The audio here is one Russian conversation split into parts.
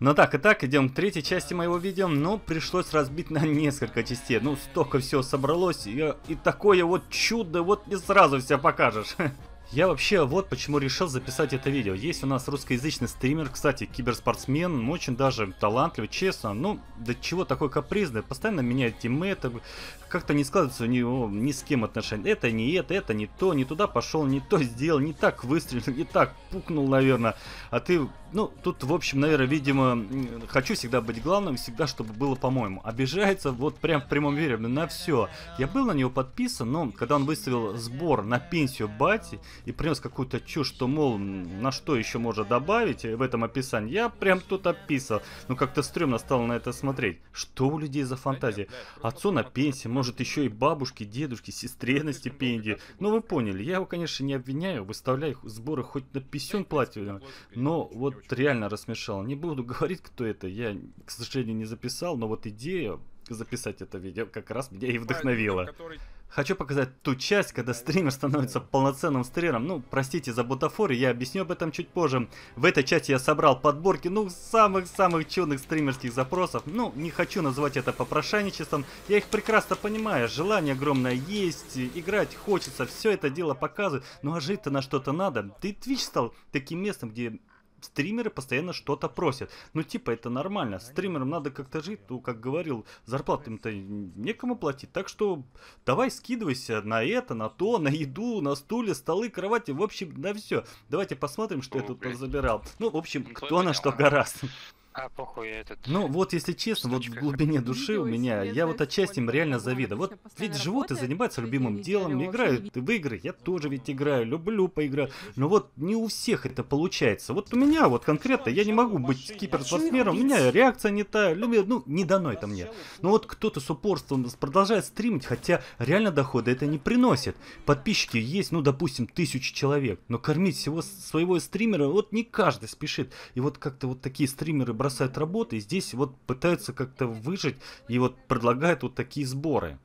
Ну так, и так, идем к третьей части моего видео, но пришлось разбить на несколько частей. Ну, столько всего собралось, и, и такое вот чудо, вот не сразу все покажешь. Я вообще вот почему решил записать это видео. Есть у нас русскоязычный стример, кстати, киберспортсмен, очень даже талантливый, честно. Ну, до чего такой капризный, постоянно меняет тиммейты, как-то не складывается у него ни с кем отношения. Это не это, это не то, не туда пошел, не то сделал, не так выстрелил, не так пукнул, наверное. А ты, ну, тут, в общем, наверное, видимо, хочу всегда быть главным, всегда, чтобы было по-моему. Обижается вот прям в прямом вере на все. Я был на него подписан, но когда он выставил сбор на пенсию Бати и принес какую-то чушь, что, мол, на что еще можно добавить э, в этом описании, я прям тут описал. Ну, как-то стрёмно стало на это смотреть. Что у людей за фантазия? Отцу на пенсии, может еще и бабушке, дедушке, сестре на ну, стипендии. Ну вы поняли, я его, конечно, не обвиняю, выставляю их сборы хоть на писюн платили, но вот реально рассмешал. Не буду говорить, кто это, я, к сожалению, не записал, но вот идея записать это видео как раз меня и вдохновила. Хочу показать ту часть, когда стример становится полноценным стримером. Ну, простите за бутафоры, я объясню об этом чуть позже. В этой части я собрал подборки, ну, самых-самых чудных стримерских запросов. Ну, не хочу называть это попрошайничеством. Я их прекрасно понимаю. Желание огромное есть, играть хочется, все это дело показывает. Ну, а жить-то на что-то надо. Ты Твич стал таким местом, где стримеры постоянно что-то просят. Ну, типа, это нормально. Стримерам надо как-то жить, ну, как говорил, зарплату им-то некому платить. Так что давай скидывайся на это, на то, на еду, на стулья, столы, кровати, в общем, на все. Давайте посмотрим, что я тут забирал. Ну, в общем, ну, кто на что гораст. А похуй этот. Ну вот, если честно, вот в глубине души у меня, я вот отчасти им реально завидую. Вот ведь живут и занимаются любимым делом, играют в игры, я тоже ведь играю, люблю поиграть. Но вот не у всех это получается. Вот у меня вот конкретно, я не могу быть киберспортсменом, у меня реакция не та, люблю, ну не дано это мне. Но вот кто-то с упорством продолжает стримить, хотя реально дохода это не приносит. Подписчики есть, ну допустим, тысячи человек, но кормить всего своего стримера вот не каждый спешит. И вот как-то вот такие стримеры бросает работы, и здесь вот пытаются как-то выжить и вот предлагают вот такие сборы.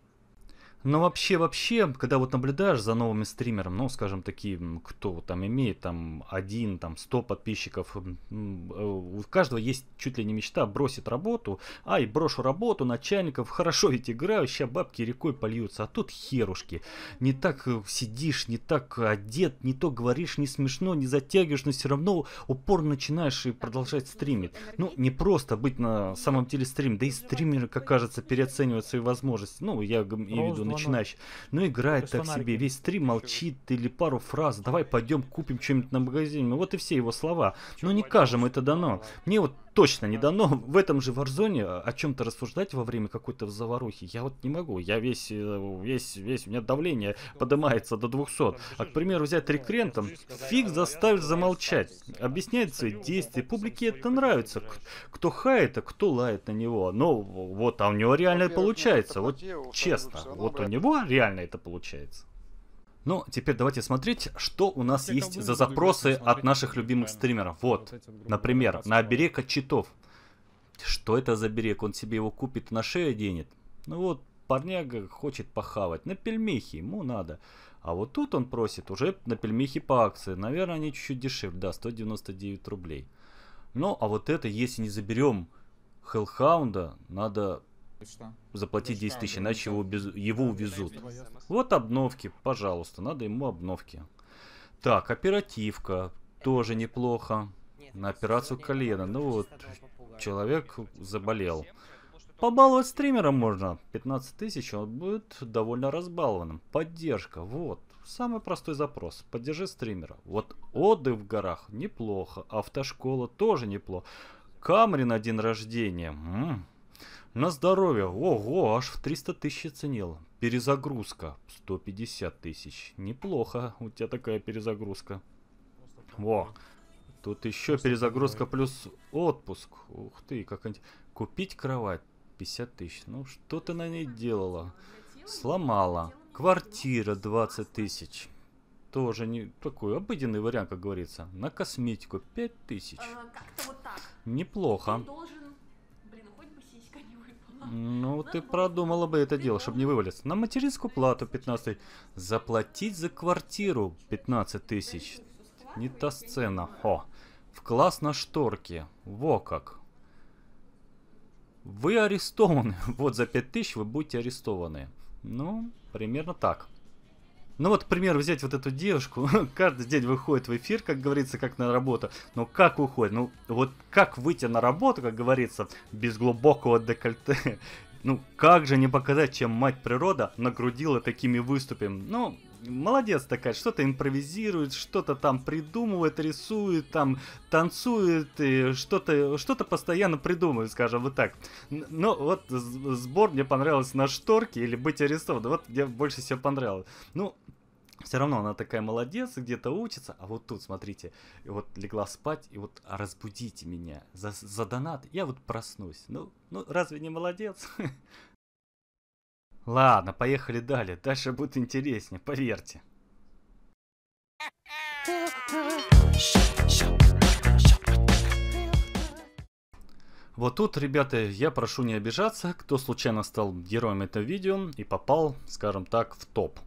Но вообще, вообще, когда вот наблюдаешь за новым стримером, ну, скажем, такие, кто там имеет там один, там, сто подписчиков, э, у каждого есть чуть ли не мечта бросить работу, ай, брошу работу, начальников, хорошо ведь играю, ща бабки рекой польются, а тут херушки. Не так э, сидишь, не так одет, не то говоришь, не смешно, не затягиваешь, но все равно упор начинаешь и продолжать стримить. Ну, не просто быть на самом деле стрим, да и стримеры, как кажется, переоценивают свои возможности. Ну, я имею в виду начинаешь. Ну, играет так себе, весь стрим молчит или пару фраз, давай пойдем купим что-нибудь на магазине. Вот и все его слова. Но ну, не кажем, это дано. Мне вот точно не дано. В этом же Варзоне о чем-то рассуждать во время какой-то заварухи я вот не могу. Я весь, э, весь, весь, у меня давление ну, поднимается до 200. А, к примеру, взять рекрентом, фиг заставит замолчать. Объясняет свои действия, публике это нравится. Кто хает, а кто лает на него. Но вот, а у него реально ну, получается, вот ну, честно. Вот у него реально это получается. Ну, теперь давайте смотреть, что у нас есть за запросы от наших любимых стримеров. Вот, например, на оберег от читов. Что это за берег? Он себе его купит, на шею денет. Ну вот, парняга хочет похавать. На пельмехи ему надо. А вот тут он просит уже на пельмехи по акции. Наверное, они чуть-чуть дешевле. Да, 199 рублей. Ну, а вот это, если не заберем Хеллхаунда, надо заплатить 10 тысяч, иначе его, без... его увезут. Вот обновки, пожалуйста, надо ему обновки. Так, оперативка, тоже неплохо. На операцию колена, ну вот, человек заболел. Побаловать стримера можно, 15 тысяч, он будет довольно разбалованным. Поддержка, вот, самый простой запрос. Поддержи стримера. Вот отдых в горах неплохо, автошкола тоже неплохо. Камри на день рождения. М на здоровье. Ого, аж в 300 тысяч оценил. Перезагрузка. 150 тысяч. Неплохо. У тебя такая перезагрузка. Во. Тут еще перезагрузка плюс отпуск. Ух ты, как они... Купить кровать. 50 тысяч. Ну, что ты на ней делала? Сломала. Квартира 20 тысяч. Тоже не такой обыденный вариант, как говорится. На косметику 5 тысяч. Э, Неплохо. Ну, ты продумала бы это дело, чтобы не вывалиться. На материнскую плату 15 Заплатить за квартиру 15 тысяч. Не та сцена. О, в класс на шторке. Во как. Вы арестованы. Вот за 5 тысяч вы будете арестованы. Ну, примерно так. Ну вот, к примеру, взять вот эту девушку, каждый день выходит в эфир, как говорится, как на работу, но ну как уходит? Ну вот как выйти на работу, как говорится, без глубокого декольте? ну как же не показать, чем мать природа нагрудила такими выступами? Ну, молодец такая, что-то импровизирует, что-то там придумывает, рисует, там танцует, и что-то что то постоянно придумывает, скажем вот так. Но ну вот сбор мне понравился на шторке или быть арестованным, вот мне больше всего понравилось. Ну, все равно она такая молодец, где-то учится, а вот тут, смотрите, вот легла спать, и вот разбудите меня за, за донат, я вот проснусь. Ну, ну разве не молодец? Ладно, поехали далее, дальше будет интереснее, поверьте. Вот тут, ребята, я прошу не обижаться, кто случайно стал героем этого видео и попал, скажем так, в топ.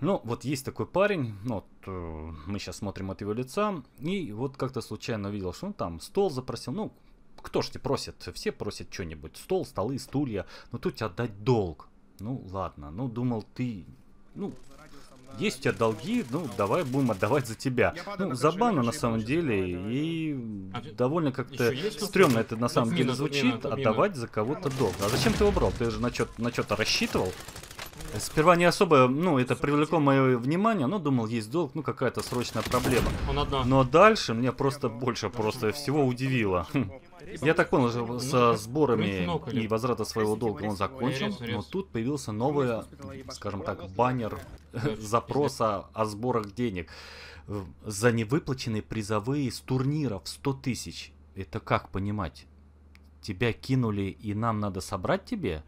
Ну, вот есть такой парень, ну, вот э, мы сейчас смотрим от его лица, и вот как-то случайно увидел, что он там стол запросил, ну, кто ж тебе просит, все просят что-нибудь, стол, столы, стулья, но тут отдать долг. Ну, ладно, ну, думал ты, ну, есть у тебя долги, ну давай будем отдавать за тебя. Ну, забавно на самом деле, и а довольно как-то стрёмно это на самом деле звучит, отдавать за кого-то долг. А зачем ты его брал? Ты же на что-то на чё рассчитывал? Сперва не особо, ну, это привлекло мое внимание, но думал, есть долг, ну, какая-то срочная проблема. Но дальше меня просто больше просто всего удивило. Хм. Я так понял, что ну, со сборами и возврата своего долга он закончил, но тут появился новый, скажем так, баннер запроса о сборах денег эм, за невыплаченные призовые с турниров 100 тысяч. Это как понимать? Тебя кинули и нам надо собрать тебе?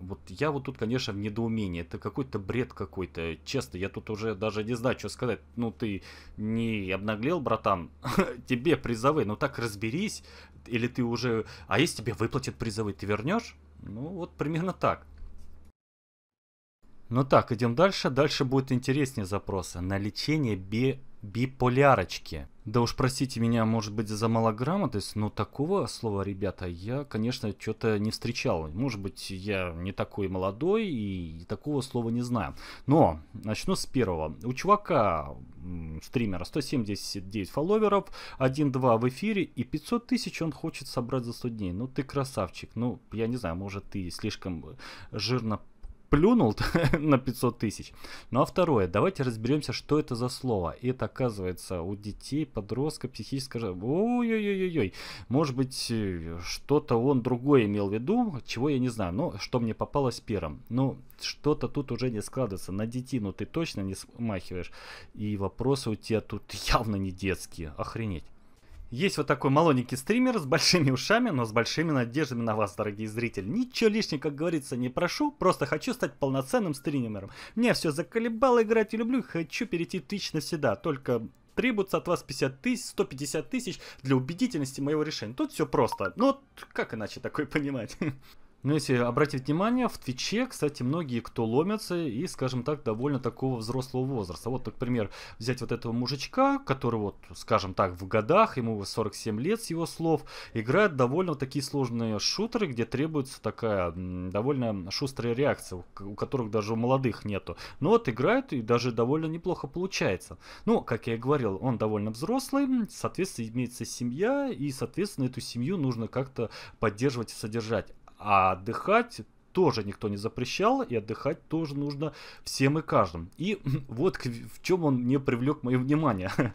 Вот я вот тут, конечно, в недоумении. Это какой-то бред какой-то. Честно, я тут уже даже не знаю, что сказать. Ну, ты не обнаглел, братан? тебе призовые. Ну, так разберись. Или ты уже... А если тебе выплатят призовые, ты вернешь? Ну, вот примерно так. Ну так, идем дальше. Дальше будет интереснее запросы. На лечение би биполярочки. Да уж простите меня, может быть, за малограмотность, но ну, такого слова, ребята, я, конечно, что-то не встречал. Может быть, я не такой молодой и такого слова не знаю. Но начну с первого. У чувака, стримера, 179 фолловеров, 1-2 в эфире и 500 тысяч он хочет собрать за 100 дней. Ну ты красавчик. Ну, я не знаю, может, ты слишком жирно плюнул на 500 тысяч. Ну а второе, давайте разберемся, что это за слово. Это оказывается у детей, подростка, психическое... Ой-ой-ой-ой. Может быть, э, что-то он другое имел в виду, чего я не знаю. Но что мне попалось первым. Ну, что-то тут уже не складывается. На детей. Ну ты точно не смахиваешь. И вопросы у тебя тут явно не детские. Охренеть. Есть вот такой малоненький стример с большими ушами, но с большими надеждами на вас, дорогие зрители. Ничего лишнего, как говорится, не прошу, просто хочу стать полноценным стримером. Меня все заколебало играть и люблю, хочу перейти тысяч навсегда, только требуется от вас 50 тысяч, 150 тысяч для убедительности моего решения. Тут все просто. Ну, как иначе такое понимать? Ну если обратить внимание, в Твиче, кстати, многие кто ломятся и, скажем так, довольно такого взрослого возраста. Вот, например, взять вот этого мужичка, который вот, скажем так, в годах, ему 47 лет с его слов, играет довольно такие сложные шутеры, где требуется такая довольно шустрая реакция, у которых даже у молодых нету. Но вот играет и даже довольно неплохо получается. Ну, как я и говорил, он довольно взрослый, соответственно, имеется семья, и, соответственно, эту семью нужно как-то поддерживать и содержать. А отдыхать тоже никто не запрещал, и отдыхать тоже нужно всем и каждым. И вот в чем он мне привлек мое внимание.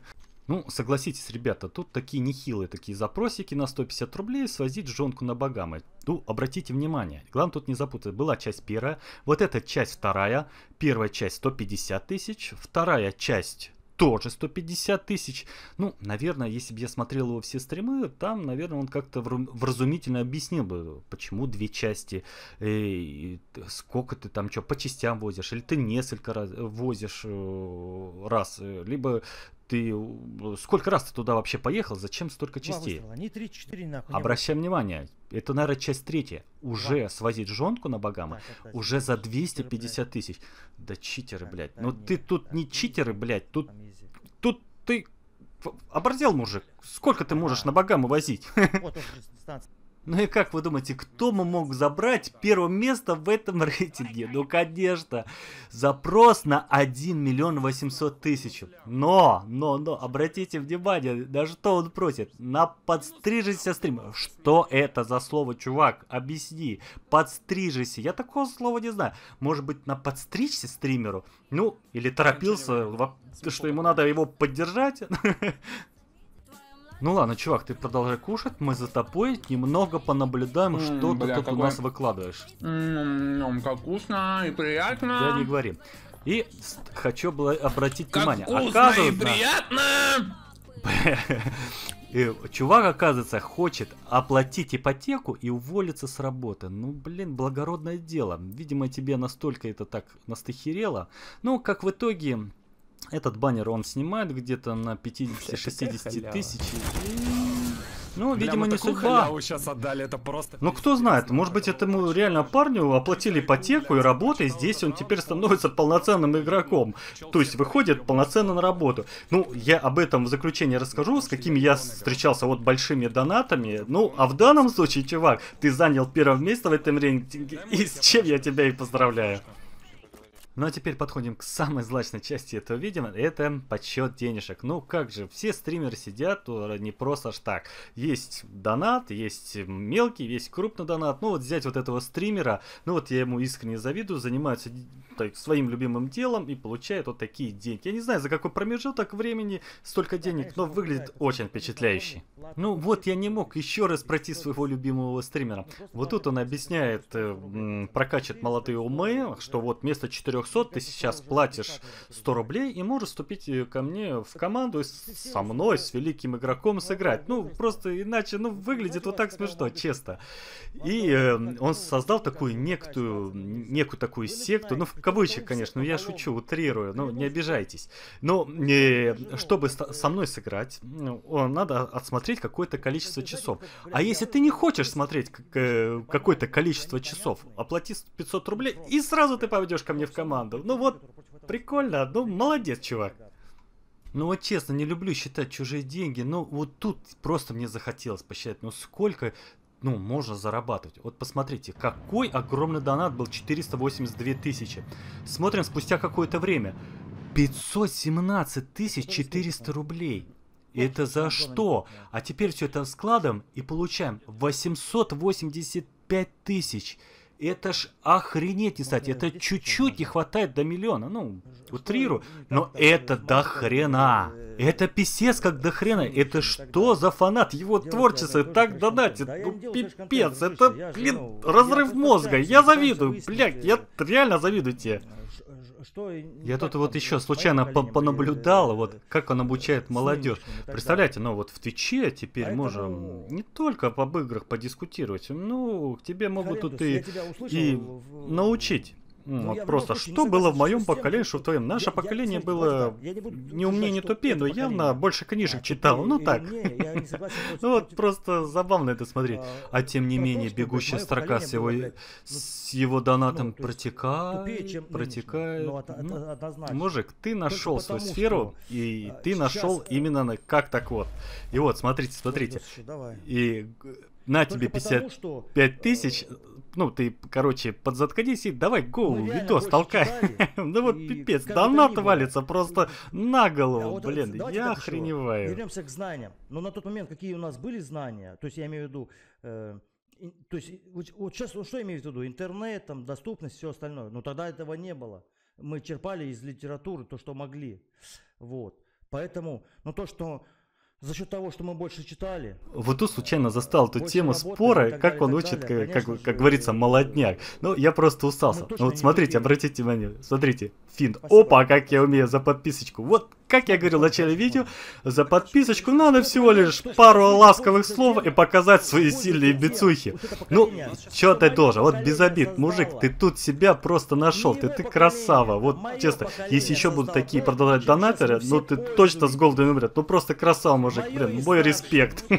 Ну, согласитесь, ребята, тут такие нехилые такие запросики на 150 рублей свозить жонку на Багамы. Ну, обратите внимание, главное тут не запутать. Была часть первая, вот эта часть вторая, первая часть 150 тысяч, вторая часть тоже 150 тысяч. Ну, наверное, если бы я смотрел его все стримы, там, наверное, он как-то вразумительно объяснил бы, почему две части, э, и сколько ты там что, по частям возишь, или ты несколько раз э, возишь э, раз, либо ты э, сколько раз ты туда вообще поехал? Зачем столько частей? Два 3-4 нахуй. Обращай было. внимание, это, наверное, часть третья. Уже да. свозить жонку на Багамы да, уже за 250 тысяч. Да читеры, да, блядь. Да, Но ну, нет, ты тут не читеры, блядь. Тут, тут ты оборзел, мужик. Сколько ты можешь на Багамы возить? Вот уже дистанция. Ну и как вы думаете, кто мы мог забрать первое место в этом рейтинге? Ну, конечно, запрос на 1 миллион 800 тысяч. Но, но, но, обратите внимание, на что он просит? На подстрижися стрим. Что это за слово, чувак? Объясни. Подстрижися. Я такого слова не знаю. Может быть, на подстричься стримеру? Ну, или торопился, что ему надо его поддержать? Ну ладно, чувак, ты продолжай кушать, мы за тобой немного понаблюдаем, М, что бля, ты тут у нас выкладываешь. М, м-м-м, как вкусно и приятно. Да не говори. И хочу было обратить как внимание. вкусно и Оказывается, приятно. э, чувак, оказывается, хочет оплатить ипотеку и уволиться с работы. Ну, блин, благородное дело. Видимо, тебе настолько это так настыхерело. Ну, как в итоге, этот баннер он снимает где-то на 50-60 тысяч. Ну, Бля, видимо, не судьба. сейчас отдали, это просто... Ну, кто знает, может быть, этому реально парню оплатили ипотеку и работу. и здесь он теперь становится полноценным игроком. То есть, выходит полноценно на работу. Ну, я об этом в заключении расскажу, с какими я встречался вот большими донатами. Ну, а в данном случае, чувак, ты занял первое место в этом рейтинге, и с чем я тебя и поздравляю. Ну а теперь подходим к самой злачной части этого видео, это подсчет денежек. Ну как же, все стримеры сидят не просто ж так. Есть донат, есть мелкий, есть крупный донат. Ну вот взять вот этого стримера, ну вот я ему искренне завидую, занимается так, своим любимым делом и получает вот такие деньги. Я не знаю, за какой промежуток времени столько денег, но выглядит очень впечатляюще. Ну вот я не мог еще раз пройти своего любимого ну, стримера. Вот тут он объясняет, э, прокачивает молодые умы, что вот вместо 400 300 ты сейчас платишь 100 рублей и можешь вступить э, ко мне в команду со мной, с великим игроком ну, сыграть. Ну, просто иначе, ну, ну выглядит вот так смешно, честно. Ну, и э, он создал такую некую, некую такую секту, ну, в кавычках, конечно, я шучу, утрирую, ну, не обижайтесь. Но э, чтобы со мной сыграть, надо отсмотреть какое-то количество часов. А если ты не хочешь смотреть э, какое-то количество часов, оплати 500 рублей и сразу ты поведешь ко мне в команду команду. Ну вот, прикольно, ну молодец, чувак. Ну вот честно, не люблю считать чужие деньги, но вот тут просто мне захотелось посчитать, ну сколько ну, можно зарабатывать. Вот посмотрите, какой огромный донат был, 482 тысячи. Смотрим спустя какое-то время. 517 тысяч 400 рублей. Это за что? А теперь все это складом и получаем 885 тысяч. Это ж охренеть, кстати, это чуть-чуть не хватает до миллиона, ну, утрирую, но это до хрена. Это писец как до хрена, это что за фанат его творчества так донатит, ну пипец, это, блин, ну, разрыв мозга, я завидую, блядь, э, я реально завидую тебе что... Я тут вот еще случайно понаблюдал, э, вот как он обучает молодежь. Представляете, ну вот в Твиче теперь можем не только об играх подискутировать, ну, тебе могут тут и э, научить. Ну, ну, вот просто, что было в моем поколении, что в твоем? Наше поколение было не умнее, не тупее, но явно больше книжек а, читал. Ну так. Ну вот просто забавно это смотреть. А, а тем не менее, бегущая строка с его, ну, с его донатом ну, протекает, протекает. Мужик, ты нашел свою сферу, и а, ты нашел э, именно как так вот. И вот, смотрите, смотрите. И на тебе 55 тысяч э, ну, ты, короче, подзаткнись и давай гоу, ну, видос толкай. ну вот пипец, донат валится просто на голову, а блин, я охреневаю. Вернемся к знаниям. Но на тот момент, какие у нас были знания, то есть я имею в виду, э, то есть вот сейчас, что я имею в виду, интернет, там, доступность, все остальное, но тогда этого не было. Мы черпали из литературы то, что могли, вот. Поэтому, ну то, что за счет того, что мы больше читали. Вот тут случайно застал эту тему работы, спора, как он учит, далее. как, Конечно, как, говорится, ну, молодняк. Ну, я просто устался. Ну, вот смотрите, обратите внимание, смотрите, Финн, опа, как я умею за подписочку. Вот как я говорил в начале видео, за подписочку надо всего лишь пару ласковых слов и показать свои сильные бицухи. Ну, чё ты должен. вот без обид, мужик, ты тут себя просто нашел, ты, ты красава. Вот честно, если еще будут такие продолжать донатеры, ну ты точно с голоду умрет. Ну просто красава, мужик, блин, мой респект.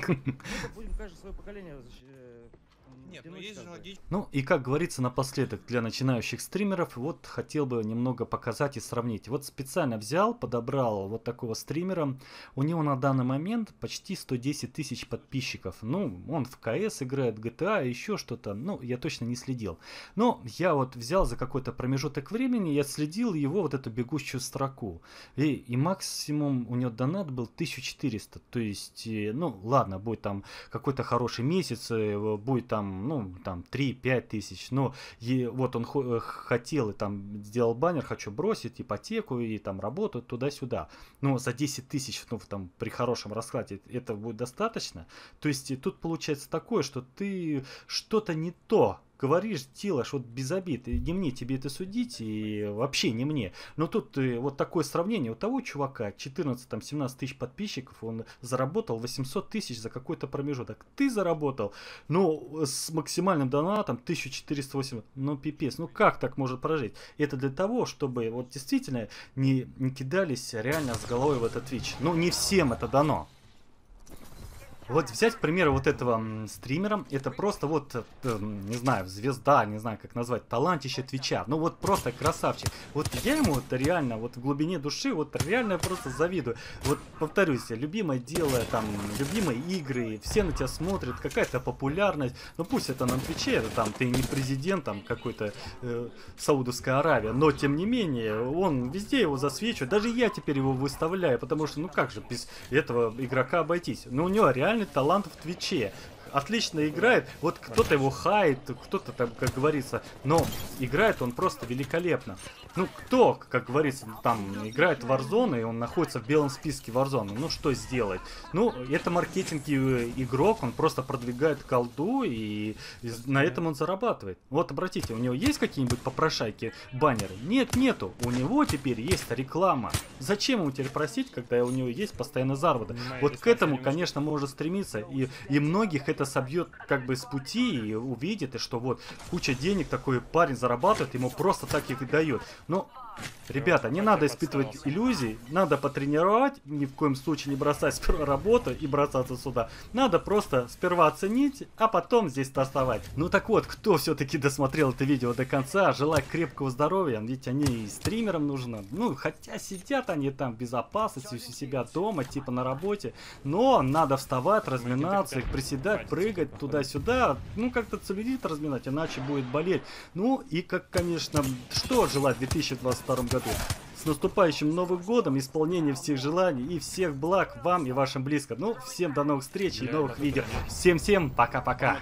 Ну и как говорится напоследок для начинающих стримеров, вот хотел бы немного показать и сравнить. Вот специально взял, подобрал вот такого стримера. У него на данный момент почти 110 тысяч подписчиков. Ну, он в КС играет, GTA, еще что-то. Ну, я точно не следил. Но я вот взял за какой-то промежуток времени, я следил его вот эту бегущую строку. И, и максимум у него донат был 1400. То есть, э, ну, ладно, будет там какой-то хороший месяц, э, будет там, ну, там 3 5 тысяч, но и вот он э, хотел и там сделал баннер, хочу бросить ипотеку и там работу туда-сюда. Но за 10 тысяч, ну там при хорошем раскладе э, это будет достаточно. То есть тут получается такое, что ты что-то не то говоришь, делаешь вот без обид, не мне тебе это судить, и вообще не мне. Но тут э, вот такое сравнение. У того чувака 14-17 тысяч подписчиков, он заработал 800 тысяч за какой-то промежуток. Ты заработал, но ну, с максимальным донатом 1480. Ну, пипец, ну как так может прожить? Это для того, чтобы вот действительно не, не кидались реально с головой в этот Twitch. Ну, не всем это дано. Вот взять, к примеру, вот этого стримера, это просто вот, э, не знаю, звезда, не знаю, как назвать, талантище Твича. Ну вот просто красавчик. Вот я ему вот реально, вот в глубине души, вот реально просто завидую. Вот повторюсь, любимое дело, там, любимые игры, все на тебя смотрят, какая-то популярность. Ну пусть это на Твиче, это там, ты не президент там какой-то э, Саудовской Аравии, но тем не менее, он везде его засвечивает. Даже я теперь его выставляю, потому что, ну как же без этого игрока обойтись? Ну у него реально реально талант в Твиче отлично играет. Вот кто-то его хает, кто-то там, как говорится, но играет он просто великолепно. Ну, кто, как говорится, там играет в Warzone, и он находится в белом списке Warzone, ну что сделать? Ну, это маркетинг э, игрок, он просто продвигает колду, и на этом он зарабатывает. Вот, обратите, у него есть какие-нибудь попрошайки, баннеры? Нет, нету. У него теперь есть реклама. Зачем ему теперь просить, когда у него есть постоянно заработок? Вот к этому, конечно, можно стремиться, и, и многих это это собьет как бы с пути и увидит, и что вот куча денег такой парень зарабатывает, ему просто так их и дает. Но Ребята, не надо испытывать иллюзий, надо потренировать, ни в коем случае не бросать сперва работу и бросаться сюда. Надо просто сперва оценить, а потом здесь тасовать. Ну так вот, кто все-таки досмотрел это видео до конца, желаю крепкого здоровья, ведь они и стримерам нужно. Ну, хотя сидят они там в безопасности у себя дома, типа на работе, но надо вставать, разминаться, приседать, прыгать туда-сюда, ну как-то целлюлит разминать, иначе будет болеть. Ну и как, конечно, что желать 2020 2022 году. С наступающим Новым Годом, исполнение всех желаний и всех благ вам и вашим близким. Ну, всем до новых встреч и новых видео. Всем-всем пока-пока.